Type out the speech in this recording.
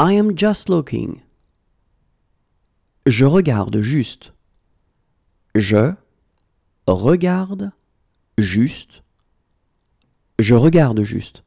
I am just looking. Je regarde juste. Je regarde juste. Je regarde juste.